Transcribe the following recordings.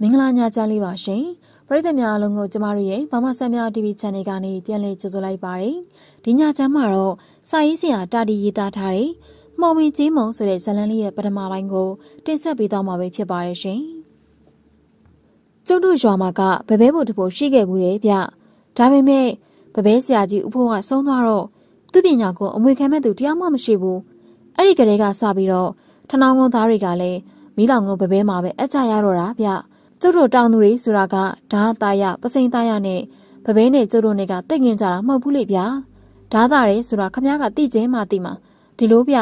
မင်္ဂလာညချမ်းလေးပါရှင်ပရိသတ်များအားလုံးကိုကျမတို့ရဲ့ဘာမဆန်များ TV Channel ကနေပြန်လည်ကြိုဆိုလိုက်ပါတယ်ဒီညချမ်းမှာတော့စာရေးဆရာတာတီရေးသားထားတဲ့မှော်ဝီကြီးမုံဆိုတဲ့ဇာတ်လမ်းလေးရဲ့ပထမပိုင်းကိုတင်ဆက်ပေးသွားမှာပဲဖြစ်ပါတယ်ရှင်ကျုပ်တို့ရွာမှာကဘဘဲဖို့တဖို့ရှိခဲ့ဘူးတယ်ဗျဒါပေမဲ့ဘဘဲဆရာကြီးဥဖိုးကဆုံးသွားတော့သူ့ပညာကိုအမွေခံမဲ့သူတရားမှမရှိဘူးအဲ့ဒီကလေးကစပြီးတော့ထဏောင်းကုန်းသားတွေကလည်းမိလောင်ကုန်းဘဘဲမှာပဲအကြရတော့တာဗျကျုပ်တို့တောင်သူတွေဆိုတာကဓာသားရပစိန်သားရနဲ့ပပဲနဲ့ကျုပ်တို့နဲ့ကတိတ်ငင်ကြတာမဟုတ်ဘူးလေဗျာဓာသားတယ်ဆိုတာခမ ्या ကတိကျဲမှတိမှာဒီလိုဗျ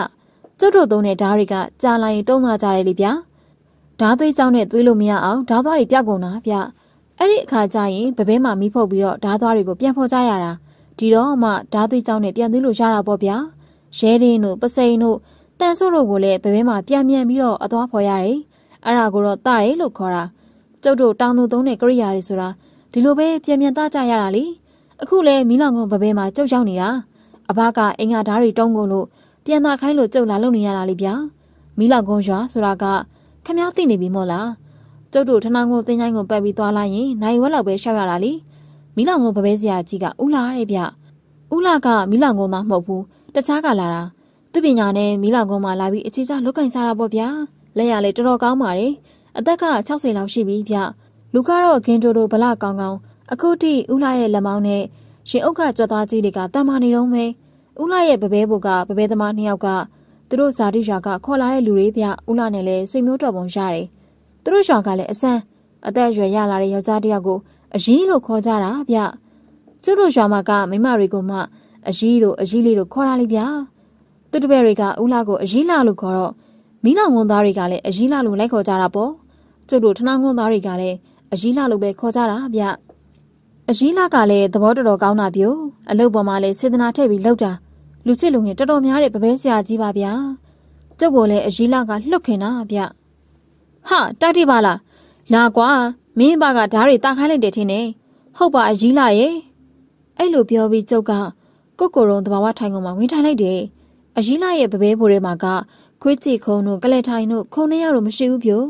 ကျုပ်တို့သုံးတဲ့ဓာတွေကကြာလာရင်တုံးသွားကြတယ်လေဗျာဓာသေးကြောင်းနဲ့သွေးလို့မရအောင်ဓာသွားတွေပြောက်ကုန်တာဗျအဲ့ဒီအခါကျရင်ပပဲမှာမိဖုတ်ပြီးတော့ဓာသွားတွေကိုပြန်ဖော်ကြရတာဒီတော့မှဓာသေးကြောင်းနဲ့ပြန်သွေးလို့ရတာပေါ့ဗျာရဲရင်တို့ပစိန်တို့တန်ဆို့တို့ကိုလည်းပပဲမှာပြန်မြန်ပြီးတော့အသွားဖော်ရတယ်အဲ့ဒါကိုတော့တားတယ်လို့ခေါ်တာကျုပ်တို့တောင်သူသုံးတဲ့ကရိယာတွေဆိုတာဒီလိုပဲပြန်ပြန်သားကြရတာလေအခုလဲမီလောင်ကုန်းဘဘဲမှာကျုပ်ရောက်နေတာအဘကအင်္ဂါဓာတ်တွေတုံးကုန်လို့ပြန်သာခိုင်းလို့ကျုပ်လာလုံနေရတာလေဗျာမီလောင်ကုန်းရွာဆိုတာက ခမည်းသိနေပြီမို့လားကျုပ်တို့ထဏငုံသင်းချိုင်းကိုပတ်ပြီးသွားလိုက်ရင်နိုင်ဝက်လောက်ပဲရှောက်ရတာလေမီလောင်ကုန်းဘဘဲစရာကြီးကဥလာတဲ့ဗျဥလာကမီလောင်ကုန်းသားမဟုတ်ဘူးတခြားကလာတာသူပညာနဲ့မီလောင်ကုန်းမှာလာပြီးအခြေချလုတ်ကင်စားတာပေါ့ဗျာလက်ရလေတော်တော်ကောင်းပါတယ်အသက်က60လောက်ရှိပြီဗျလူကတော့ဂင်တိုတို့ဗလကောင်းကောင်းအခုတိဦးလာရဲ့လက်မောင်းနဲ့ရှင်အုပ်ကကြွက်သားကြီးတွေကတန်မာနေတော့မယ်ဦးလာရဲ့ဗဘဲဘုကဗဘဲသမားနှစ်ယောက်ကသူတို့ဇာတိရွာကခေါ်လာတဲ့လူတွေဗျဦးလာနဲ့လည်းဆွေမျိုးတော်ပုံရတယ်သူတို့ရွာကလည်းအစမ်းအသက်အရွယ်ရလာတဲ့ယောက်ျားတစ်ယောက်ကိုအကြီးလို့ခေါ်ကြတာဗျကျတို့ရွာမှာကမိမတွေကမှအကြီးတို့အကြီးလေးတို့ခေါ်လာလိဗျသူတပည့်တွေကဦးလာကိုအကြီးလာလို့ခေါ်တော့မိလောင်ဝန်သားတွေကလည်းအကြီးလာလို့လိုက်ခေါ်ကြတာပေါ့ကျုပ်တို့ထနာငွန်းသားတွေကလည်းအကြီးလာလို့ပဲခေါ်ကြတာဗျအကြီးလာကလည်းသဘောတော်တော်ကောင်းတာပြို့အလုပ်ပေါ်မှာလည်းစေတနာထည့်ပြီးလောက်တာလူချစ်လူငယ်တော်တော်များတဲ့ပပဲဆရာကြီးပါဗျာကျုပ်ကလည်းအကြီးလာကလှုပ်ခင်တာဗျဟာတိုက်တိပါလားလာကွာမင်းဘာကဓာတ်တွေတာခိုင်းလိုက်တယ်ထင်တယ်ဟုတ်ပါအကြီးလာရဲ့အဲ့လိုပြောပြီးကျုပ်ကကိုကိုရုံသဘာဝထိုင်ကုန်မှာဝင်ထိုင်လိုက်တယ်အကြီးလာရဲ့ပပဲဖိုးထဲမှာက ခွေးကြည့်ခုံတို့ကလဲထိုင်တို့ခုံနှစ်ယောက်တော့မရှိဘူးပြို့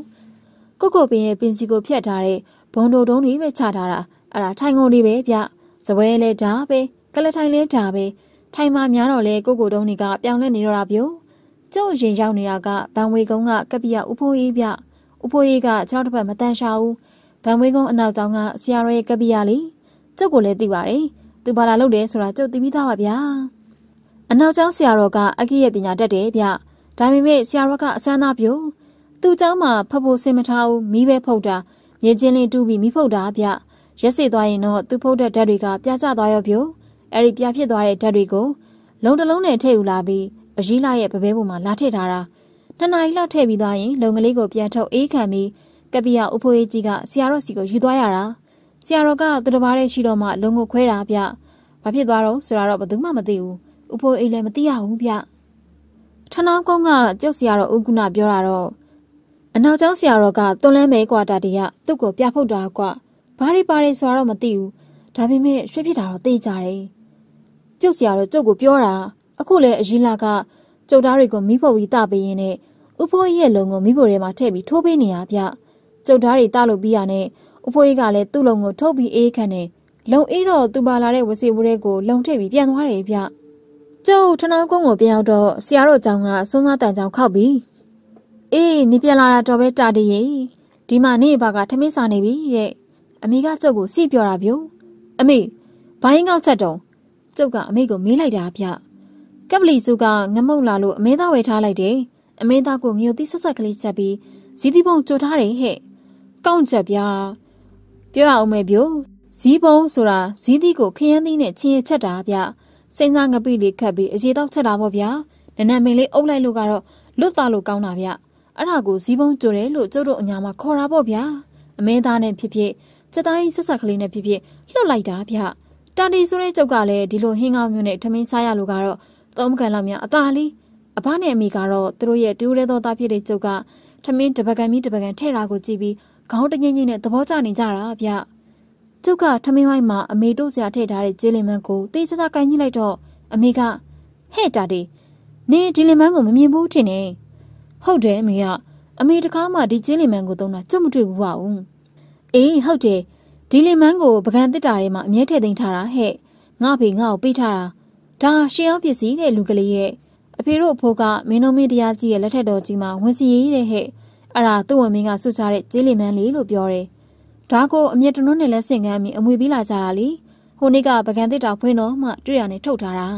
ကုတ်ကုတ်ပင်ရဲ့ပင်စီကိုဖြတ်ထားတဲ့ဘုံတို့တုံးတွေပဲချထားတာအဲ့ဒါထိုင်ကုန်တွေပဲဗျစပွဲလဲဒါပဲကလထိုင်လဲဒါပဲထိုင်မှများတော့လဲကုတ်ကုတ်တုံးတွေကပြောင်းလဲနေတော့တာဗျို့ကျုပ်ရင်ရောက်နေတာကဗန်ဝေကုန်းကကပ္ပိယဥဖိုးကြီးဗျဥဖိုးကြီးကကျွန်တော်တစ်ဖက်မတန်ရှာဘူးဗန်ဝေကုန်းအနောက်ကျောင်းကဆရာတော်ရဲ့ကပ္ပိယလေကျုပ်ကိုလည်းသိပါတယ်သူဘာလာလုပ်တယ်ဆိုတာကျုပ်သိပြီးသားပါဗျာအနောက်ကျောင်းဆရာတော်ကအကိရဲ့ပညာတတ်တယ်ဗျဒါပေမဲ့ဆရာတော်ကအစမ်းသားပြုတ်သူ့เจ้าမှာဖတ်ဖို့စင်မထားဘူးမိပဲဖုတ်တာညင်ချင်းလေးတူးပြီးမိဖုတ်တာဗျရက်စေသွားရင်တော့သူ့ဖုတ်တဲ့ဓာတ်တွေကပြကျသွားရောပြိုအဲ့ဒီပြဖြစ်သွားတဲ့ဓာတ်တွေကိုလုံတလုံးနဲ့ထည့်ယူလာပြီးအကြီးလာရဲ့ပပဲပေါ်မှာလာထည့်ထားတာနှစ်နာရီလောက်ထည့်ပြီးသွားရင် လုံကလေးကိုပြန်ထုတ်အေးခံပြီးကပိယဥဖိုးကြီးကဆရာတော်စီကိုယူသွားရတာဆရာတော်ကသူတစ်ပါးတည်းရှိတော့မှလုံကိုခွဲတာဗျဘာဖြစ်သွားတော့ဆိုတာတော့ဘယ်သူမှမသိဘူးဥဖိုးအိတ်လည်းမသိရဘူးဗျထဏောင်းကုန်းကကျုပ်ဆရာတော်ဥက္ကုဏပြောတာတော့အနောက်ကျောင်းဆရာတော်ကသွန်လဲမဲကွာတာတရသူ့ကိုပြဖုတ်တာကွာဘာတွေပါတွေဆိုတော့မသိဘူးဒါပေမဲ့ရွှေဖြစ်တာတော့သိကြတယ်ကျုပ်ဆရာတော်ကျုပ်ကိုပြောတာအခုလေအရင်လာကကျုပ်သားတွေကိုမိဖို့ပြီးတပေးရင်နဲ့ဥဖိုးကြီးရဲ့လုံကိုမိဖို့ထဲမှာထည့်ပြီးထိုးပေးနေရဗျကျုပ်သားတွေတလို့ပြီးရနဲ့ဥဖိုးကြီးကလည်းသူ့လုံကိုထုတ်ပြီးအေးခန့်နေလုံအေးတော့သူပါလာတဲ့ဝစီဝရဲကိုလုံထည့်ပြီးပြန်သွားတယ်ဗျကျုပ်ထဏောင်းကုန်းကိုပြန်ရောက်တော့ဆရာတော်ကြောင့်ကစွန်းစားတန်ကြောင်ခောက်ပြီးအေးနေပြန်လာတာတော့ပဲတာတရေဒီမှာနေဘာကထမင်းစာနေပြီတဲ့အမေကကျုပ်ကိုစီပြောတာဗျို့အမေဘိုင်းကောက်ချက်တုံးကျုပ်ကအမေကိုမေးလိုက်တာဗျကပ်ပလီစုကငမုတ်လာလို့အမေသားဝယ်ထားလိုက်တယ်အမေသားကိုငရုတ်သီးဆက်ဆက်ကလေးချက်ပြီးဇီးသီးပုံကြိုထားတယ်ဟဲ့ကောင့်ချက်ဗျာပြောရအောင်မေဗျို့ဇီးပုံဆိုတာဇီးသီးကိုခရမ်းသီးနဲ့ချင်းရချက်တာဗျစိမ့်စားငပိလေးခတ်ပြီးအရေတော့ချက်တာပေါ့ဗျာနနမေလေးအုပ်လိုက်လို့ကတော့လွတ်သွားလို့ကောင်းတာဗျအဲ့ဒါကိုဇီးပုံးကြိုတယ်လို့ကျုပ်တို့အညာမှာခေါ်တာပေါ့ဗျာအမဲသားနဲ့ဖြစ်ဖြစ်စက်တိုင်းဆက်ဆက်ကလေးနဲ့ဖြစ်ဖြစ်လှုပ်လိုက်တာဗျတာတီဆိုတဲ့ကျုပ်ကလည်းဒီလိုဟင်းကောင်းမျိုးနဲ့ထမင်းစားရလို့ကတော့သုံးကန်လောက်များအသာလေးအဘနဲ့အမိကတော့သူတို့ရဲ့တူရဲသောသားဖြစ်တဲ့ကျုပ်ကထမင်းတပကံမီတပကံထဲ့တာကိုကြည့်ပြီးခေါင်းတငိမ့်ငိမ့်နဲ့သဘောကျနေကြတာဗျကျုပ်ကထမင်းဝိုင်းမှာအမေတို့ဆရာထည့်ထားတဲ့ကြေးလင်မန်းကိုတေးစစကိုင်းကြီးလိုက်တော့အမေကဟဲ့တာတီနင်ဒီလင်မန်းကိုမမြင်ဘူးထင်တယ်ဟုတ်တယ်အမေကအမေတကားမှဒီကျင်းလီမန်ကိုသုံးတာ ကြွမတွေ့ဘူးပါဘူးအေးဟုတ်တယ်ဒီလီမန်ကိုပကံတစ်တာထဲမှာအမြဲထည့်သိမ်းထားတာဟဲ့ငါဖေငါ့ကိုပေးထားတာဒါရှင်အောင်ပစ္စည်းနဲ့လူကလေးရဲ့အဖေတို့အဖိုးကမင်းတို့မင်းတရားကြီးရဲ့လက်ထက်တော်ကြီးမှာဝန်စီရည်တဲ့ဟဲ့အဲ့ဒါသူ့ဝင်မင်းကဆွချတဲ့ကျင်းလီမန်လေးလို့ပြောတယ်ဒါကိုအမျက်တနုံးနဲ့လက်ဆင့်ကမ်းပြီးအမွေပြီးလာကြတာလေဟိုနေ့ကပကံတစ်တာဖွင့်တော့မှတွေ့ရနဲ့ထုတ်ထားတာ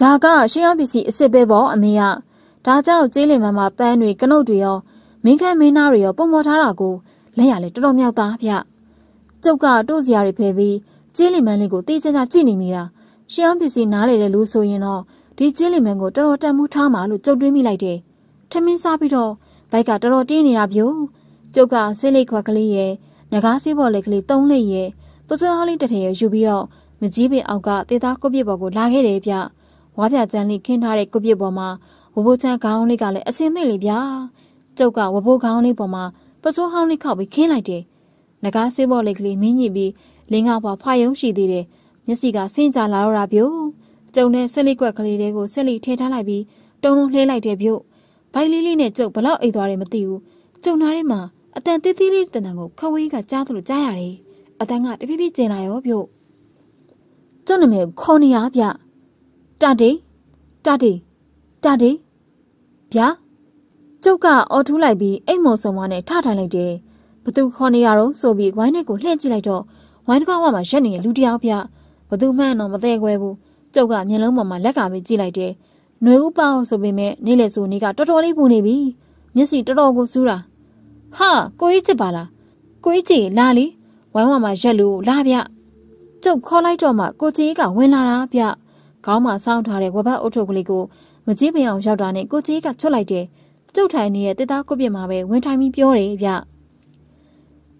ဒါကရှင်အောင်ပစ္စည်းအစ်စ်ပဲပေါ့အမေကဒါကြောင့်ကျေးလင်မမှာပန်းတွေကနုတ်တွေရောမင်းခမ်းမင်းသားတွေရော ပုံပေါ်ထားတာကိုလက်ရလဲတော်တော်မြောက်သားဗျကျုပ်ကတို့စရာတွေဖယ်ပြီးကျေးလင်မန်းလေးကိုတေးချာချာကြည့်နေမိတာရှင်းအောင်ပစ္စည်းနားလေတဲ့လူဆိုရင်တော့ဒီကျေးလင်မန်းကိုတော်တော်တန်မှုထားမှာလို့ကြုံတွေးမိလိုက်တယ်ထမင်းစားပြီးတော့ဘိုက်ကတော်တော်တင်းနေတာဗျို့ကျုပ်ကဆင်းလေးခွက်ကလေးရဲ့ငကားဆေးပေါ်လေးကလေးသုံးလေးရဲ့ပစွန်ဟောင်းလေးတစ်ထည်ရယူပြီးတော့မကြီးပင်အောက်ကတေသားကုတ်ပြစ်ပေါ်ကိုလာခဲ့တယ်ဗျဝါပြကျန်းလေးခင်းထားတဲ့ကုတ်ပြစ်ပေါ်မှာဝဘိုးချန်ခေါင်းလေးကလည်းအစင်းသိလေဗျာကျုပ်ကဝဘိုးခေါင်းလေးပေါ်မှာပစိုးဟောင်းလေးခောက်ပြီးခင်းလိုက်တယ်ငကားဆေးပေါ်လေးကလေးမင်းညစ်ပြီးလင်းကားပွားဖွာယုံရှိသေးတယ်မျက်စိကဆင်းကြလာတော့တာဗျို့ကျုံနဲ့ဆက်လေးကွက်ကလေးတွေကိုဆက်လေးထဲထားလိုက်ပြီးတုံလုံးလှဲလိုက်တယ်ဗျို့ဘိုက်လေးလေးနဲ့ကျုပ်ဘလောက်အိတ်သွားတယ်မသိဘူးကျုံနာထဲမှာအတန်သေးသေးလေးတန်တန်ကိုခဝေးကကြားသလိုကြားရတယ်အတန်ကတဖြည်းဖြည်းကျင်လာရောဗျို့ကျုံနမေခေါ်နေရဗျတတေတတေတတေဗျာကျုပ်ကအော်ထူးလိုက်ပြီးအိမ်မုံဆုံမနဲ့ထထိုင်လိုက်တယ်ဘသူခေါ်နေရတော့ဆိုပြီးဝိုင်းနဲ့ကိုလှည့်ကြည့်လိုက်တော့ဝိုင်းတစ်ကောင်ဝမှာရက်နေတဲ့လူတယောက်ဗျဘသူမှန်းတော့မသေးခွဲဘူးကျုပ်ကမျက်လုံးပေါ်မှာလက်ကပဲကြည့်လိုက်တယ်နှွေဥပအောင်ဆိုပေမဲ့နေ့လေဆိုနေ့ကတော်တော်လေးပူနေပြီမျက်စိတော်တော်ကိုစူးတာဟာကိုကြီးချစ်ပါလားကိုကြီးချစ်လာလေဝိုင်းဝမှာရက်လို့လာဗျကျုပ်ခေါ်လိုက်တော့မှကိုကြီးကဝင်လာတာဗျခေါင်းမှာစောင်းထားတဲ့ဝဘတ်အုတ်ထုပ်ကလေးကိုမကြီးပင်အောင်ရောက်တာနဲ့ကိုကြီးကချွတ်လိုက်တယ်ကျုပ်ထိုင်နေတဲ့တစ်သားကုတ်ပြစ်မှာပဲဝင်ထိုင်ပြီးပြောတယ်ဗျ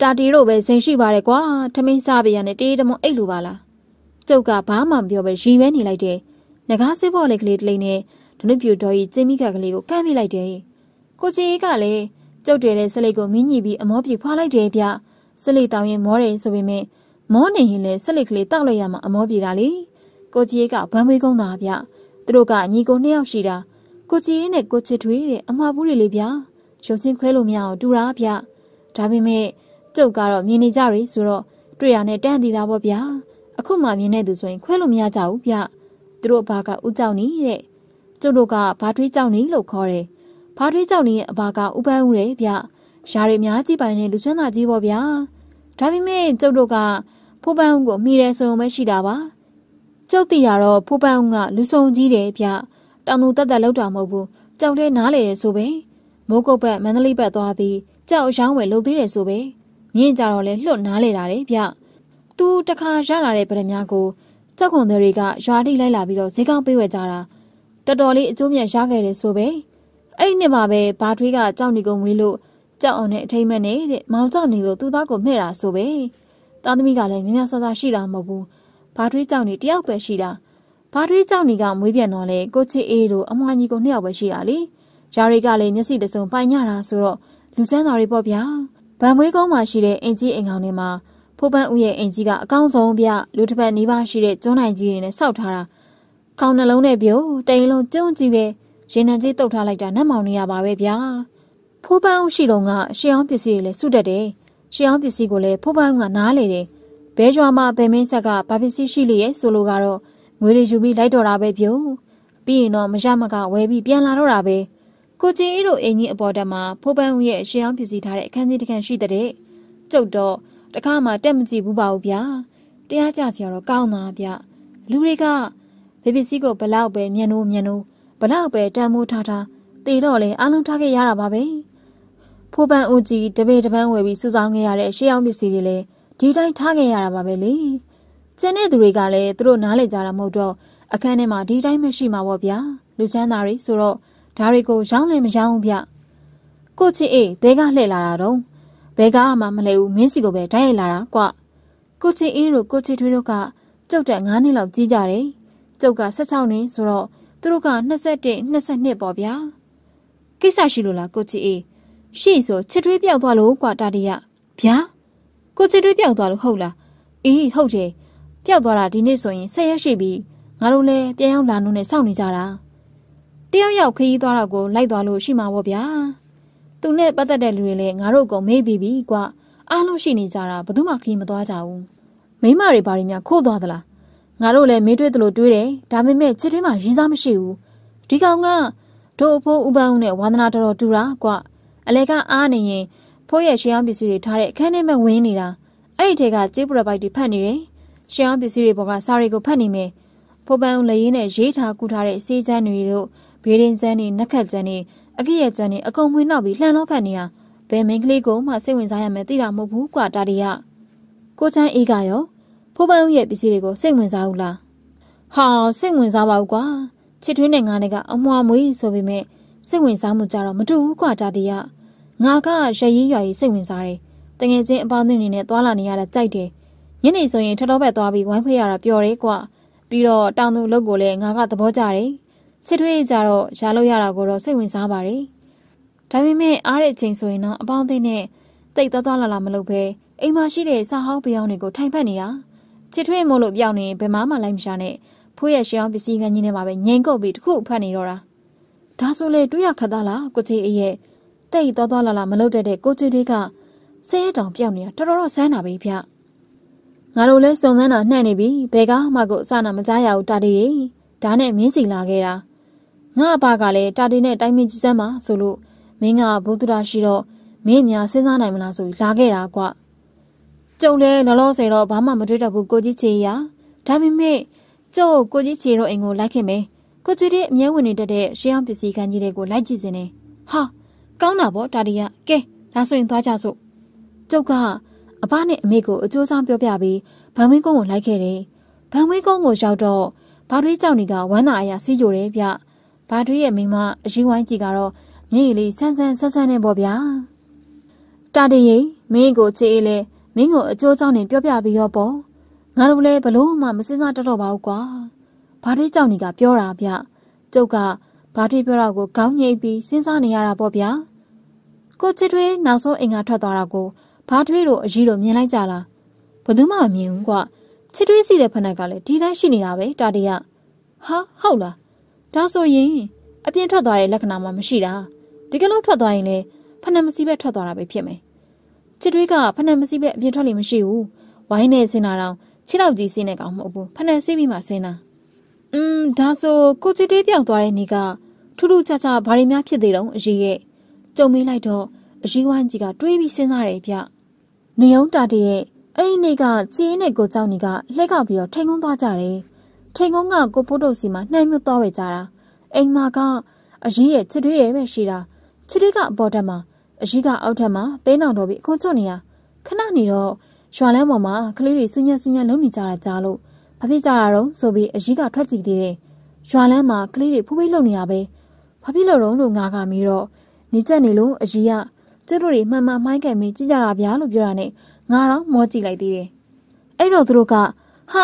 တာတီတို့ပဲဇင်ရှိပါတယ်ကွာထမင်းစားပြရနဲ့တေးတမွန်အိတ်လိုပါလားကျုပ်ကဘာမှမပြောပဲရီမဲနေလိုက်တယ်ငကားစစ်ဖို့လေးကလေးတစ်လိမ့်နဲ့ဒနုပြူတော်ကြီးကျင်းမိကကလေးကိုကမ်းမိလိုက်တယ်ကိုကြီးကလည်းကျုပ်တွေတဲ့စလိတ်ကိုမင်းညီပြီးအမောပြေဖွာလိုက်တယ်ဗျစလိတ်တောင်းရင်မောတယ်ဆိုပေမဲ့မောနေရင်လည်းစလိတ်ကလေးတောက်လိုက်ရမှာအမောပြေတာလေကိုကြီးကဗန်ဝေးကုန်းတာဗျသူတို့ကညီကိုနှစ်ယောက်ရှိတာကိုချီရင်နဲ့ကိုချစ်ထွေးတဲ့အမှားဘူးတွေလေဗျာရုပ်ချင်းခွဲလို့မရအောင်တူတာဗျဒါပေမဲ့ကျုပ်ကတော့မြင်နေကြရီဆိုတော့တွေ့ရနဲ့တန့်တည်တာပေါ့ဗျာအခုမှမြင်နေသူဆိုရင်ခွဲလို့မရကြဘူးဗျသူတို့အဘကဥကြောင့်နေတဲ့ကျုပ်တို့ကဘာထွေးကြောင့်နေလို့ခေါ်တယ်ဘာထွေးကြောင့်နေရဲ့အဘကဥပန်းဦးတယ်ဗျယာရီအများကြီးပိုင်တဲ့လူချမ်းသာကြီးပေါ့ဗျာဒါပေမဲ့ကျုပ်တို့ကဖိုးပန်းဦးကိုမိတယ်ဆိုရင်ပဲရှိတာပါကျုပ်သိတာတော့ဖိုးပန်းကလူဆုံကြီးတယ်ဗျတောင်သူတက်တက်လောက်တာမဟုတ်ဘူးကြောက်လဲနားလေဆိုပဲမိုးကုတ်ဘက်မန္တလေးဘက်သွားပြီးကြောက်အယောင်းဝယ်လုပ်သေးတယ်ဆိုပဲမြင့်ကြတော့လဲလွတ်နားလေတာတယ်ဗျသူတခါရလာတဲ့ဗရမ ्या ကိုကြောက်ခွန်တွေကရွာထိလိုက်လာပြီးတော့ဈေးကောင်းပေးဝယ်ကြတာတော်တော်လေးအကျိုးမြတ်ရခဲ့တယ်ဆိုပဲအဲ့ဒီနှစ်မှာပဲဘာထွေးကကြောက်နေကုန်ဝေးလို့ကြောက်အောင်နဲ့အထိမ့်မဲ့နေတဲ့မောင်ကြောက်နေလို့သူ့သားကိုမှဲ့တာဆိုပဲတာသမီးကလည်းမြမြဆဆရှိတာမဟုတ်ဘူးဘာထွေးကြောင့်နေတယောက်ပဲရှိတာဘာထွေးကြောင့်နေကမွေးပြန်တော့လေကိုချစ်အေးတို့အမွားကြီးကိုနှစ်ယောက်ပဲရှိတာလေဂျာရီကလည်းမျက်စိတစုံပိုင်ညတာဆိုတော့လူချမ်းသာတွေပေါ့ဗျာဗန်မွေးကုန်းမှာရှိတဲ့အင်ကြီးအိမ်ကောင်တွေမှာဖိုးပန်းဦးရဲ့အင်ကြီးကအကောင်းဆုံးဗျလူတစ်ပတ်နီးပါးရှိတဲ့ကျွန်းနိုင်ကြီးတွေနဲ့စောက်ထားတာကောင်းနှလုံးနဲ့ပြိုတိန်လုံးကျုံကြီးပဲရေနံကြီးတုတ်ထားလိုက်တာနတ်မောင်နေရပါပဲဗျာဖိုးပန်းဦးရှိတော့ကရှီအောင်ပစ္စည်းတွေလည်းစုတတ်တယ်ရှီအောင်ပစ္စည်းကိုလည်းဖိုးပန်းဦးကနားလေတယ်ဘဲရွာမှာဘဲမင်းဆက်ကဘာပစ္စည်းရှိလေရဲ့ဆိုလိုကတော့ငွေတွေယူပြီးလိုက်တော့တာပဲပြုံပြီးရင်တော့မရမကဝဲပြီးပြန်လာတော့တာပဲကိုချင်းအေးတို့အိမ်ကြီးအပေါ်တက်မှာဖိုးပန်းဦးရဲ့ရှင်အောင်ပစ္စည်းထားတဲ့အခန်းကြီးတစ်ခန်းရှိတဲ့ကျုပ်တော့တခါမှတက်မကြည့်ဘူးပါဘူးဗျာတရားကြစရာတော့ကောင်းတာဗျလူတွေကဘယ်ပစ္စည်းကိုဘလောက်ပဲမြန်လို့မြန်လို့ဘလောက်ပဲတန်မိုးထားထားတေတော့လေအားလုံးထားခဲ့ရတာပါပဲဖိုးပန်းဦးကြီးတပေတပန်းဝယ်ပြီးစုဆောင်ခဲ့ရတဲ့ရှေးအောင်ပစ္စည်းတွေလည်းဒီတိုင်းထားခဲ့ရတာပါပဲလေကျန်တဲ့သူတွေကလည်းသူတို့နားလည်ကြတာမဟုတ်တော့အခန်းထဲမှာဒီတိုင်းမရှိမှာပေါ့ဗျာလူချမ်းသာတွေဆိုတော့ဒါတွေကိုရောင်းလည်းမရောင်းဘူးဗျကိုချစ်အေးဘဲကလှည့်လာတာတော့ဘဲကမှမလှည့်ဘူးမင်းစီကိုပဲတိုက်ရိုက်လာတာကွကိုချစ်အေးတို့ကိုချစ်ထွေးတို့ကကျုပ်တက်9နှစ်လောက်ကြီးကြတယ်ကျုပ်က16နှစ်ဆိုတော့သူတို့က21 22ပေါ့ဗျာကိစ္စရှိလို့လားကိုချစ်အေးရှိဆိုချစ်ထွေးပြောက်သွားလို့ကွာတာတရဗျာကိုချစ်တွေးပျောက်သွားလို့ဟုတ်လားအေးဟုတ်တယ်ပျောက်သွားတာဒီနေ့ဆိုရင်၁၀ရက်ရှိပြီငါတို့လည်းပြန်ရောက်လာနှုန်းနဲ့စောင့်နေကြတာတယောက်ယောက်ခရီးသွားတော့ကိုလိုက်သွားလို့ရှိမှာပေါ့ဗျာသူနဲ့ပတ်သက်တဲ့လူတွေလည်းငါတို့ကမေ့ပြီးပြီကွအားလုံးရှိနေကြတာဘယ်သူမှခရီးမသွားကြဘူးမိမတွေဘာတွေများခိုးသွားသလားငါတို့လည်းမေးတွေးသလိုတွေးတယ်ဒါပေမဲ့ချစ်တွေးမှာရည်စားမရှိဘူးဒီကောင်ကတို့အဖိုးဥပန်းဦးနဲ့ဝါသနာတော်တော်တူတာကွအလဲကအားနေရင်ဖိုးရဲ့ရှင်အောင်ပစ္စည်းတွေထားတဲ့အခန်းထဲမှာဝင်နေတာအဲ့ဒီထဲကကြေးပရပိုက်တွေဖတ်နေတယ်ရှင်အောင်ပစ္စည်းတွေပေါ်ကစာရီကိုဖတ်နေမယ်ဖိုးပန်းဦးလက်ရင်းနဲ့ရေးထားကူထားတဲ့စေးချမ်းတွေတို့ဘေးရင်ချမ်းတွေနှက်ခတ်ချမ်းတွေအကိရဲ့ချမ်းတွေအကုန်မွေးနောက်ပြီးလှန်တော့ဖတ်နေတာဘယ်မင်းကလေးကိုမှစိတ်ဝင်စားရမယ်သိတာမဟုတ်ဘူးကွာတာရီရကိုချမ်းအေးကရောဖိုးပန်းဦးရဲ့ပစ္စည်းတွေကိုစိတ်ဝင်စားဘူးလားဟာစိတ်ဝင်စားပါဘူးကွာချစ်ထွင်းတဲ့ငါးတွေကအမွာမွေးဆိုပေမဲ့စိတ်ဝင်စားမှုကြတော့မတူဘူးကွာတာတီရငါကရရေးရွာကြီးစိတ်ဝင်စားတယ်။တငယ်ချင်းအပေါင်းအသင်းတွေနဲ့သွာလာနေရတာကြိုက်တယ်။ညနေဆိုရင်ထထောဘက်သွားပြီးဝိုင်းခွေရတာပျော်တယ်ကွာ။ပြီးတော့တောင်သူလုပ်ကိုလည်းငါကသဘောကျတယ်။ချစ်ထွေးကြတော့ရာလို့ရတာကိုတော့စိတ်ဝင်စားပါတယ်။ဒါပေမဲ့အားတဲ့အချိန်ဆိုရင်တော့အပေါင်းအသင်းနဲ့တိတ်သွားသွားလာလာမလုပ်ဘဲအိမ်မှာရှိတဲ့စာဟောင်းပြောင်းတွေကိုထိုင်ဖက်နေတာ။ချစ်ထွေးမို့လို့ပြောင်းနေဘယ်မှမလိုက်မရှာနဲ့။ဖိုးရဲ့ရှေအောင်ပစ္စည်းငန်းကြီးထဲမှာပဲငိန်ကုတ်ပြီးတခုဖတ်နေတော့တာ။ဒါဆိုလေတွေးရခက်သားလားကိုချေအေးရဲ့။တဲ့ဤတော်တော်လာလာမလုပ်တတ်တဲ့ကိုကျွေးတွေကဆဲရတောင်ပြောက်နေတာတော်တော်တော့ဆန်းတာပဲဗျငါတို့လဲစုံစမ်းတာနှံ့နေပြီဘယ်ကမှကိုအစနာမကြားရဘူးတာတေးရေဒါနဲ့မင်းစီလာခဲ့တာငါအဘကလည်းတာတေးနဲ့တိုင်းမင်းကြီးစမ်းမှာဆိုလို့မင်းကဘုသူရာရှိတော့မင်းများစဉ်းစားနိုင်မလားဆိုပြီးလာခဲ့တာကွကျုံလဲလောလောဆယ်တော့ဘာမှမတွေ့တတ်ဘူးကိုကြီးချေရဒါပေမဲ့ကျုပ်ကိုကြီးချေတော့အိမ်ကိုလိုက်ခဲ့မယ်ကိုကြီးတဲ့အမြဲဝင်နေတတ်တဲ့ရှေးအောင်ပစ္စည်းခန်းကြီးတွေကိုလိုက်ကြည့်စင်နေဟာကောင်းတာပေါ့တာဒီယာကဲဒါဆိုရင်သွားကြစို့ကျုပ်ကအဘနဲ့အမေကိုအကျိုးဆောင်ပြောပြပြီးဗန်ဝင်းကုန်းကိုလိုက်ခဲ့တယ်ဗန်ဝင်းကုန်းကိုရောက်တော့ဘာတွေးကြောင့်နေကဝမ်းသာအရာစီးကြိုတယ်ဗျဘာတွေးရဲ့မိမအရင်ဝိုင်းကြည့်ကတော့မျက်ရည်လေးဆန်းဆန်းဆက်ဆက်နေပေါ့ဗျာတာဒီယာမင်းကိုချေးလေမင်းကိုအကျိုးဆောင်နေပြောပြပြီးတော့ပေါ့ငါတို့လည်းဘလို့မှ မစင်စားတတ်တော့ပါဘူးကွာဘာတွေးကြောင့်နေကပြောတာဗျကျုပ်ကဘာတိပြောတာကိုခေါင်းငိတ်ပြီးစဉ်းစားနေရတာပေါ့ဗျာကိုချစ်တွေနောက်ဆုံးအိမ်ကထွက်သွားတာကိုဘာတွေတို့အကြီးတို့မြင်လိုက်ကြလားဘယ်သူမှမမြင်ဘူးကွချစ်တွေးစီတဲ့ဖဏက်ကလည်းဒီတိုင်းရှိနေတာပဲတာတရဟာဟုတ်လားဒါဆိုရင်အပြင်ထွက်သွားတဲ့လက္ခဏာမှမရှိတာဒီကလောက်ထွက်သွားရင်လည်းဖဏက်မစီးပဲထွက်သွားတာပဲဖြစ်မယ်ချစ်တွေးကဖဏက်မစီးပဲအပြင်ထွက်လို့မရှိဘူးဝိုင်းနေစင်တာတော့ခြေတော့ကြီးစင်းနေကောင်မဟုတ်ဘူးဖဏက်စီးပြီးမှစင်းတာอืมဒါဆိုကိုချစ်တွေးပြောင်းသွားတဲ့နေ့ကထူးထူးခြားခြားဘာတွေများဖြစ်သေးတော့အရေးရဲ့ကြုံမိလိုက်တော့အရေးဝိုင်းကြီးကတွေးပြီးစဉ်းစားတယ်ဗျ။နေုံတာတရဲ့အဲ့ဒီနေ့ကကျင်းနဲ့ကိုเจ้าနေကလှဲကောက်ပြီးတော့ထိန်ကုန်းသွားကြတယ်။ထိန်ကုန်းကကိုဖို့တို့စီမှာနှမ်းမြွတ်သွားဝဲကြတာ။အိမ်မာကအရေးရဲ့ချစ်တွေးရဲ့ပဲရှိတာ။ချစ်တွေးကအပေါ်တက်မှာအရေးကအောက်ထက်မှာပဲနောင်တော်ပြီးအခွန်ချွတ်နေရခဏနေတော့ရွာလမ်းပေါ်မှာကလေးတွေဆူညက်ဆူညက်လုံနေကြတာကြားလို့ဘာဖြစ်ကြတာတော့ဆိုပြီးအရေးကထွက်ကြည့်သေးတယ်။ရွာလမ်းမှာကလေးတွေဖူးဖေးလုံနေရပဲ။ဘာဖြစ်လို့တော့လို့ငါကမေးတော့နေချက်နေလို့အကြီးကသူတို့တွေမှန်မှန်မိုင်းကန်မင်းကြည့်ကြတာဗျာလို့ပြောတာနဲ့ငါတော့မောကြည့်လိုက်သေးတယ်။အဲ့တော့သူတို့ကဟာ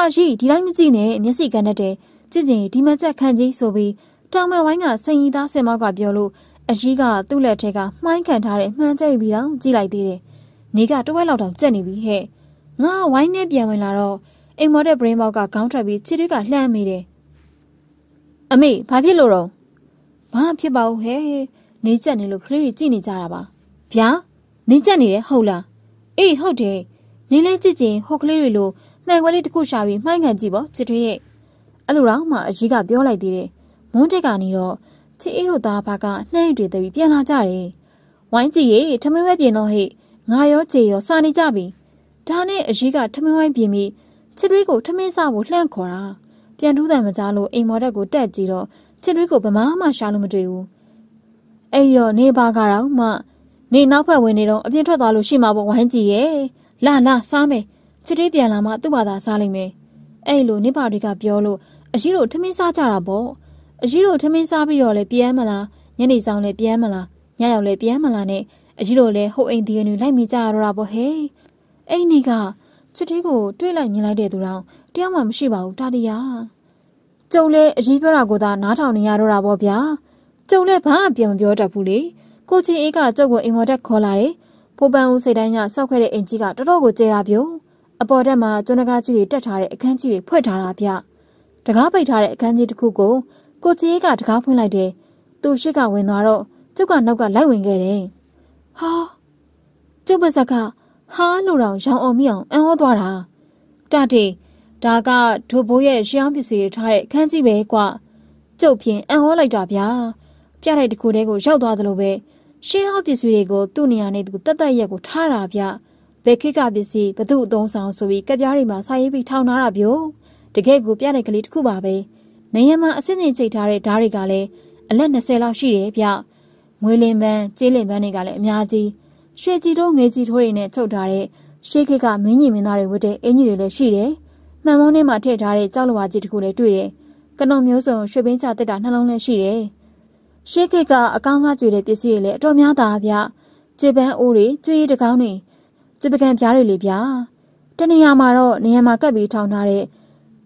အကြီးဒီတိုင်းမကြည့်နဲ့မျက်စိကန်တတ်တယ်ကြည့်ကြင်ဒီမချက်ခန့်ကြီးဆိုပြီးတောင်မဝိုင်းကစင်ရီသားစင်မောက်ကပြောလို့အကြီးကသူ့လက်ထက်ကမှိုင်းခံထားတဲ့မှန်းကျိပြီးတော့ကြည့်လိုက်သေးတယ်။နေကတဝက်လောက်တောင်ကြက်နေပြီဟဲ့။ငါဝိုင်းနဲ့ပြန်ဝင်လာတော့အိမ်မော်တဲ့ဘရင်းဘောက်ကခေါင်းထွက်ပြီးခြေတွေကလှမ်းမိတယ်။အမေဘာဖြစ်လို့တော့ဘာဖြစ်ပါဦးဟဲ့နေကြက်နေလို့ကလေးတွေကြည့်နေကြတာပါဗျာနေကြက်နေတယ်ဟုတ်လားအေးဟုတ်တယ်နေလဲကြည့်ချင်းဟိုကလေးတွေလိုမှန်ကွဲလေးတစ်ခုရှာပြီးမှိုင်းခံကြည့်ပေါ့ချစ်ထွေးရဲ့အဲ့လိုတော့မှအကြီးကပြောလိုက်သေးတယ်မွန်းတက်ကနေတော့ချစ်အေးတို့သားဘာကနှဲ့တွေတပြီးပြန်လာကြတယ်ဝိုင်းကြည့်ရေထမင်းဝဲပြင်တော့ဟဲ့ငါရောချေရော စာနေကြပြီဒါနဲ့အကြီးကထမင်းဝိုင်းပြင်ပြီးချစ်ထွေးကိုထမင်းစဖို့လှန့်ခေါ်တာပြန်ထူးတယ်မကြလို့အိမ်မော်တက်ကိုတက်ကြည့်တော့ချစ်တွေးကိုဘမမှရှာလို့မတွေ့ဘူးအဲ့တော့နေပါကတော့မှနေနောက်ဖက်ဝင်နေတော့အပြင်ထွက်သွားလို့ရှိမှာပေါ့ဝိုင်းကြည့်ရဲ့လာလာစားမယ်ချစ်တွေးပြန်လာမှသူ့ဘာသာစားလိမ့်မယ်အဲ့လိုနေပါတွေကပြောလို့အရှိတို့ထမင်းစားကြတာပေါ့အရှိတို့ထမင်းစားပြီးတော့လည်းပြန်မလားညနေဆောင်လည်းပြန်မလားညရောက်လည်းပြန်မလားနဲ့အကြီးတို့လည်းဟိုအိမ်ဒီကနေလိုက်မိကြရတော့တာပေါ့ဟဲ့အဲ့နေကချွတ်သေးကိုတွေးလိုက်မြင်လိုက်တဲ့သူတော့တယောက်မှမရှိပါဘူးတာတရာကျုံလဲအရေးပြောတာကိုသာနားထောင်နေရတော့တာပေါ့ဗျာကျုံလဲဘာအပြင်မပြောတတ်ဘူးလေကိုချင်းအေးကကျုပ်ကိုအိမ်မော်တက်ခေါ်လာတယ်ဖိုးပန်းဦးစိတ်တိုင်းကစောက်ခဲ့တဲ့အိမ်ကြီးကတော်တော်ကိုကျဲရပြုံအပေါ်တက်မှာကျွန်းတကားကြီးတွေတက်ထားတဲ့အခန်းကြီးတွေဖွက်ထားတာဗျတကားပိတ်ထားတဲ့အခန်းကြီးတစ်ခုကိုကိုချင်းအေးကတကားဖွင့်လိုက်တယ်သူရှိကဝင်သွားတော့ကျုပ်ကနောက်ကလိုက်ဝင်ခဲ့တယ်ဟာကျုပ်ပါစကဟာလို့တော့ရောင်အောင်မိအောင်အံ့ဩသွားတာတတေဒါကဒိုဘိုးရဲ့ရှောင်းပစ္စည်းတွေထားတဲ့ခန်းကြီးပဲကွာကျုပ်ဖြင့်အံ့ဟောလိုက်တာဗျာပြလိုက်တခုတည်းကိုရောက်သွားသလိုပဲရှင်းဟောပစ္စည်းတွေကိုသူ့နေရာနဲ့သူတက်တက်ရက်ကိုထားတာဗျဘယ်ခိကပစ္စည်းဘသူ့အသုံးဆောင်ဆိုပြီးကပြားတွေမှာစာရေးပြီးထောင်ထားတာဗျို့တကယ်ကိုပြလိုက်ကလေးတစ်ခုပါပဲနေရမှာအစစ်အစစ်ချိန်ထားတဲ့ဓာတ်တွေကလည်းအလက်20လောက်ရှိတယ်ဗျငွေလင်ပန်းကြေးလင်ပန်းတွေကလည်းအများကြီးရွှေကြည်တို့ငွေကြည်ထိုးတွေနဲ့ချုပ်ထားတဲ့ရှေးခေတ်ကမင်းကြီးမင်းသားတွေဝတ်တဲ့အင်ကြီးတွေလည်းရှိတယ်မှန်မုံးထဲမှာထည့်ထားတဲ့ကြောက်လဝါကြီးတခုလည်းတွေ့တယ်။ကနုံမျိုးစုံရွှေပင်းချတက်တာနှလုံးလည်းရှိတယ်။ရှေးခေတ်ကအကောင်းစားကျွေတဲ့ပစ္စည်းတွေလည်းအတော်များတာဗျ။ကျွေပန်းအိုးတွေကျွေရတကောင်းတွေကျွေပကံပြားတွေလေဗျာ။တနေရာမှာတော့နေရာမှာကပ်ပြီးထောင်ထားတဲ့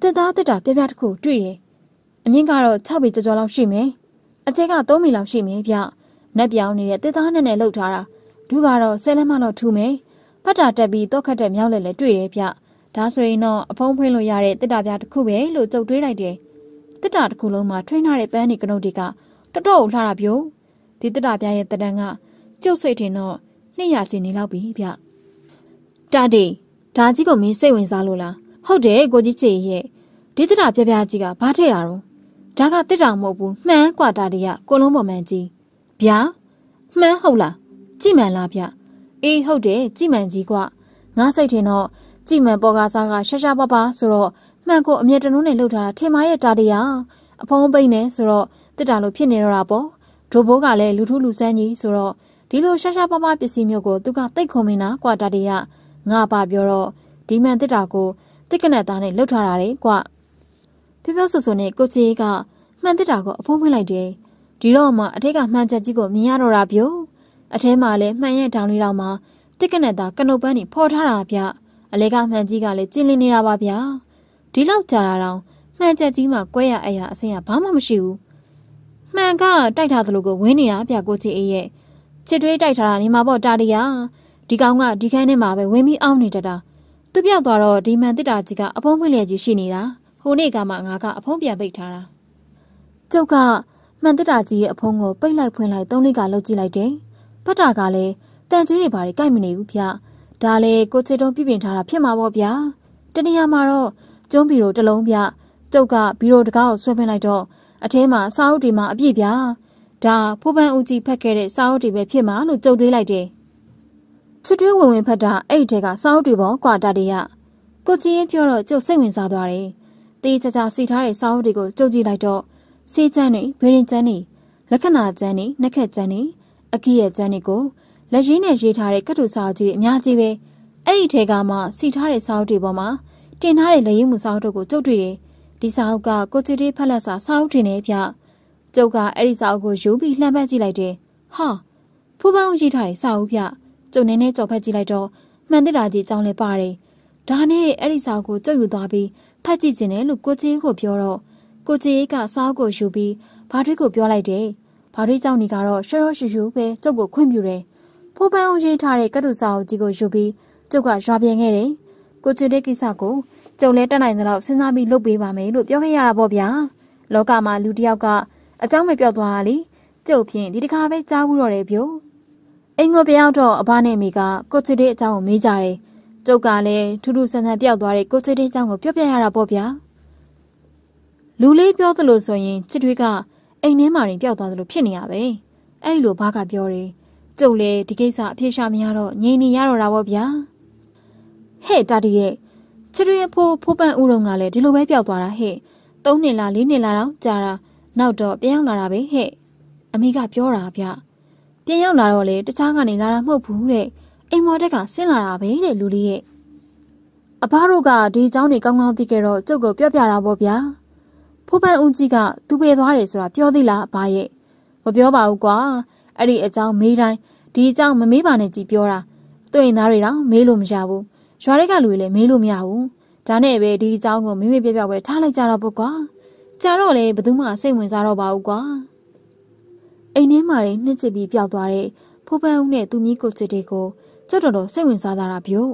တက်သားတက်တာပြပြတခု တွေ့တယ်။အမြင့်ကတော့6ပေကျော်ကျော်လောက်ရှိမယ်။အကျဲက3ပေလောက်ရှိမယ်ဗျ။နက်ပြောင်းနေတဲ့တက်သားနဲ့နဲ့လှုပ်ထားတာဒုကတော့ဆယ်လက်မလောက်ထူမယ်။ဖတ်တာတက်ပြီးတော့ခတ်တဲ့မြောက်လည်းလည်းတွေ့တယ်ဗျ။ဒါဆိုရင်တော့အဖုံးဖွင့်လို့ရတဲ့တစ်တာပြတစ်ခုပဲလို့ကြုံတွေးလိုက်တယ်တစ်တာတစ်ခုလုံးမှာထွင်းထားတဲ့ပန်းနေကနုတ်တွေကတော်တော်လှတာပြို့ဒီတစ်တာပြရဲ့တဒံကကျုပ်စိတ်ထင်တော့200ကျင်းနေလောက်ပြီဗျတာဒီဒါကြီးကိုမင်းစိတ်ဝင်စားလို့လားဟုတ်တယ်ကိုကြီးချေရဲ့ဒီတစ်တာပြပြကြီးကဘာထည့်တာရောဒါကတစ်တာမဟုတ်ဘူးမှန်ကွာတာတွေကကိုလုံးပေါ်မှန်ကြီးဗျာမှန်ဟုတ်လားကြည်မှန်လားဗျအေးဟုတ်တယ်ကြည်မှန်ကြီးကွာငါစိတ်ထင်တော့ကြည်မန်ပေါ်ကားစားကရှာရှာပါပါဆိုတော့မှန်ကိုအမျက်တနှုံးနဲ့လှုပ်ထားတာထင်မရဲ့တာတရာအဖုံးပိတ်နေဆိုတော့တစ်တာလို့ဖြစ်နေတော့တာပေါ့ဒိုဘိုးကလည်းလူထုလူဆန်းကြီးဆိုတော့ဒီလိုရှာရှာပါပါပစ္စည်းမျိုးကိုသူကတိတ်ခုံမင်းနာကွာတာတရာငါပါပြောတော့ဒီမှန်တစ်တာကိုတိတ်ကနဲ့သားနဲ့လှုပ်ထားတာလေကွာပြောပြောဆိုဆိုနဲ့ကိုကြီးကမှန်တစ်တာကိုအဖုံးဖွင့်လိုက်တယ်ဒီတော့မှအထက်ကမှန်ချက်ကြီးကိုမြင်ရတော့တာပြို့အထဲမှာလည်းမှန်ရဲ့ဒေါင်းလေးတော့မှတိတ်ကနဲ့သားကနုတ်ပန်းနေဖော်ထားတာဗျအလဲကမှန်ကြီးကလည်းကျင်လင်းနေတာပါဗျာဒီလောက်ကြာတာတော့မှန်ချက်ကြီးမှာကွဲရအရာအစင်ကဘာမှမရှိဘူးမှန်ကတိုက်ထားသလိုကိုဝင်းနေတာဗျာကိုချစ်အေးရဲ့ချစ်တွေးတိုက်ထားတာနေမှာပေါ့တာတရာဒီကောင်ကဒီခန်းထဲမှာပဲဝင်ပြီးအောင်းနေတတာသူပြောက်သွားတော့ဒီမှန်တစ်တာကြီးကအဖုံးဖွင့်လျက်ကြီးရှိနေတာဟိုနေ့ကမှငါကအဖုံးပြန်ပိတ်ထားတာကျုပ်ကမှန်တစ်တာကြီးရဲ့အဖုံးကိုပိတ်လိုက်ဖွင့်လိုက်သုံးလေးကလှုပ်ကြည့်လိုက်တယ်ဖတ်တာကလည်းတန်ကျွေးတွေဘာတွေကြိုက်မနေဘူးဗျဒါလည်းကိုချစ်တုံးပြင်ထားတာဖြစ်မှာပေါ့ဗျာတနေရာမှာတော့ကျုံးဘီရိုတလုံးပြကျုပ်ကဘီရိုတကားကိုဆွဲပင်းလိုက်တော့အထဲမှာစာအုပ်တွေမှာအပြည့်ဗျာဒါဖိုးပန်းဦးကြီးဖတ်ခဲ့တဲ့စာအုပ်တွေပဲဖြစ်မှာလို့ကြုံတွေးလိုက်တယ်ချွတ်တွဲဝင်ဝင်ဖတ်တာအဲ့ဒီထဲကစာအုပ်တွေပေါ့ကွာတာတရကိုချင်းရင်ပြောတော့ကျုပ်စိတ်ဝင်စားသွားတယ်တေးချာချာစီထားတဲ့စာအုပ်တွေကိုကြုံကြည့်လိုက်တော့စေးချမ်းတွေဗေရင်ချမ်းတွေလက္ခဏာချမ်းတွေနှက်ခက်ချမ်းတွေအကိရဲ့ချမ်းတွေကိုလက်ရင်းနဲ့ရေးထားတဲ့ကတ်တူစာအုပ်ကြီးတွေအများကြီးပဲအဲ့ဒီထဲကမှစီထားတဲ့စာအုပ်တွေပေါ်မှာတင်ထားတဲ့လက်ရင်းမှုစာအုပ်တို့ကိုကျုပ်တွေ့တယ်ဒီစာအုပ်ကကိုချစ်တေးဖက်လက်စာစာအုပ်တင်နေပြကျုပ်ကအဲ့ဒီစာအုပ်ကိုယူပြီးလှမ်းဖက်ကြည့်လိုက်တယ်ဟာဖူပန်းရေးထားတဲ့စာအုပ်ပြကျုပ်နည်းနည်းကြော်ဖက်ကြည့်လိုက်တော့မှန်တဲ့တာကြီးအကြောင်းလဲပါတယ်ဒါနဲ့အဲ့ဒီစာအုပ်ကိုကျုပ်ယူသွားပြီးဖတ်ကြည့်ခြင်းတယ်လို့ကိုချစ်ကိုပြောတော့ကိုချစ်ကစာအုပ်ကိုယူပြီးဘာတွေးကိုပြောလိုက်တယ်ဘာတွေးကြောင့်နေကတော့ရှရောရှူရှူပဲကျုပ်ကိုခွင့်ပြုတယ်ကိုပန်းအောင်ရေးထားတဲ့ကတုစာအုပ်ကြီးကိုယူပြီးကျုပ်ကရွာပြန်ခဲ့တယ်။ကိုချွေတဲ့ကိစ္စကိုကျုံလဲတက်နိုင်သလောက်စဉ်းစားပြီးလုပ်ပေးပါမယ်လို့ပြောခဲ့ရတာပေါ့ဗျာ။လောကမှာလူတစ်ယောက်ကအเจ้าမပြောက်သွားတာလေ။ကျုပ်ဖြင့်ဒီတခါပဲကြားဘူးတော့တယ်ဗျို့။အိမ်ကိုပြန်ရောက်တော့အဘနဲ့အမေကကိုချွေတဲ့အเจ้าကိုမေးကြတယ်။ကျုပ်ကလည်းထူးထူးဆန်းဆန်းပြောက်သွားတဲ့ကိုချွေတဲ့အเจ้าကိုပြောပြရတာပေါ့ဗျာ။လူလေးပြောသလိုဆိုရင်ချစ်တွေးကအိမ်ထဲမှာရင်ပြောက်သွားသလိုဖြစ်နေရပဲ။အဲ့လိုဘာကပြောတယ်။ကျုပ်လည်းဒီကိစ္စအဖြစ်ရှာမရတော့ငြိမ်နေရတော့တာပေါ့ဗျာဟဲ့တာတီရဲ့ချစ်ရရဲ့ဖိုးဖိုးပန့်ဦးတော်ကလည်းဒီလိုပဲပျောက်သွားတာဟဲ့၃နှစ်လား၄နှစ်လားတော့ကြာတာနောက်တော့ပြန်ရောက်လာတာပဲဟဲ့အမေကပြောတာဗျပြန်ရောက်လာတော့လေတခြားကနေလာတာမဟုတ်ဘူးတဲ့အိမ်မော်တက်ကဆင်းလာတာပဲတဲ့လူလေးရဲ့အဘတို့ကဒီเจ้าနေကောင်းကောင်းသိကြတော့ကျုပ်ကိုပြော့ပြတာပေါ့ဗျာဖိုးပန့်ဦးကြီးကသူ့ပေသွားတယ်ဆိုတာပြောသေးလားအဘရဲ့မပြောပါဘူးကွာအဲ့ဒီအကြောင်းမေးတိုင်းဒီအကြောင်းမမေးပါနဲ့ကြည်ပြောတာသူ့အိမ်သားတွေတော့မေးလို့မရဘူးရွာတွေကလူတွေလည်းမေးလို့မရဘူးဒါနဲ့ပဲဒီအကြောင်းကိုမေးမေးပြပြပဲထားလိုက်ကြတော့ပေါ့ကွာကြာတော့လေဘယ်သူမှစိတ်ဝင်စားတော့ပါဘူးကွာအိမ်ထဲမှာနေနှစ်ချစ်ပြီးပျောက်သွားတဲ့ဖိုးပန်းဦးနဲ့သူမီးကိုချစ်တွေကိုကြောက်တော်တော်စိတ်ဝင်စားတာဗျို့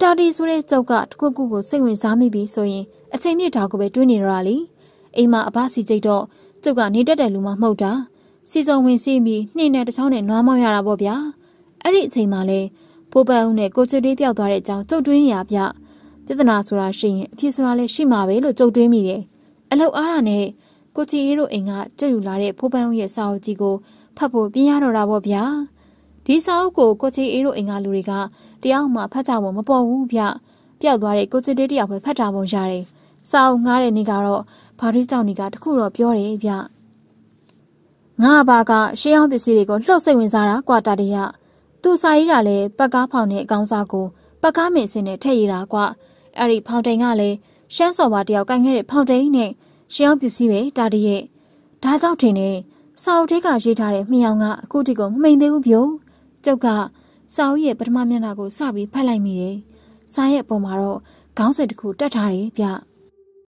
တာတီဆိုတဲ့ကြောက်ကတခုခုကိုစိတ်ဝင်စားမိပြီဆိုရင် အချိန်မြင့်တာကိုပဲတွေးနေရတာလေအိမ်မှာအဘစီကြိတ်တော့ကြောက်ကနေတတ်တဲ့လူမှမှုတ်တာစီစုံဝင်စီပြီးနှိမ့်နဲ့တစ်ချောင်းနဲ့နွားမောင်းရတာပေါ့ဗျာအဲ့ဒီအချိန်မှာလဲဖိုးပတ်ဦးနဲ့ကိုချွတ်တွေးပြောက်သွားတဲ့အကြောင်းကြုတ်တွင်းနေရဗျပြဿနာဆိုတာရှိရင်အဖြစ်ဆိုတာလည်းရှိမှာပဲလို့ကြုတ်တွင်းမိတယ်အလောက်အားရနဲ့ကိုချီရီတို့အိမ်ကကြွယူလာတဲ့ဖိုးပန်းဦးရဲ့စာအုပ်ကြီးကိုဖတ်ဖို့ပြင်ရတော့တာပေါ့ဗျာဒီစာအုပ်ကိုကိုချီအေးတို့အိမ်ကလူတွေကတယောက်မှဖတ်ကြဖို့မပေါ်ဘူးဗျပျောက်သွားတဲ့ကိုချီတေးတယောက်ပဲဖတ်တာပုံရတယ်စာအုပ်ငားတဲ့နေ့ကတော့ဘာရီကြောင့်နေကတခုတော့ပြောတယ်ဗျငါဘာကရှေးအောင်ပစ္စည်းတွေကိုလှုပ်စိတ်ဝင်စားတာကွာတာတရသူစာရေးတာလည်းပက်ကားဖောင်တဲ့အကောင်စားကိုပက်ကားမင်စင်နဲ့ထည့်ရတာကွာအဲ့ဒီဖောင်တိန်ကလည်းရှမ်းစော်ပါတယောက်ကင်ခဲ့တဲ့ဖောင်တိန်နဲ့ရှေးအောင်ပစ္စည်းပဲတာတရဲ့ဒါကြောင့်ထင်နေစာအုပ်ထဲကရေးထားတဲ့မြောင်ကအခုထိကိုမမိန်သေးဘူးဗျို့ကျုပ်ကစာအုပ်ရဲ့ပထမမျက်နှာကိုစပြီးဖတ်လိုက်မိတယ်စာရဲ့အပေါ်မှာတော့ခေါင်းစဉ်တစ်ခုတက်ထားတယ်ဗျ